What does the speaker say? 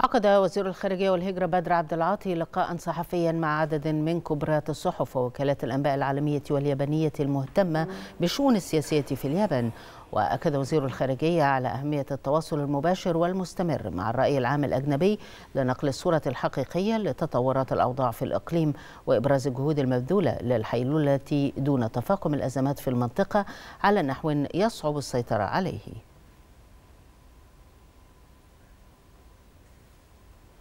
عقد وزير الخارجية والهجرة بدر عبد العاطي لقاء صحفيا مع عدد من كبرات الصحف ووكالات الأنباء العالمية واليابانية المهتمة بالشؤون السياسية في اليابان وأكد وزير الخارجية على أهمية التواصل المباشر والمستمر مع الرأي العام الأجنبي لنقل الصورة الحقيقية لتطورات الأوضاع في الإقليم وإبراز الجهود المبذولة للحيلولة دون تفاقم الأزمات في المنطقة على نحو يصعب السيطرة عليه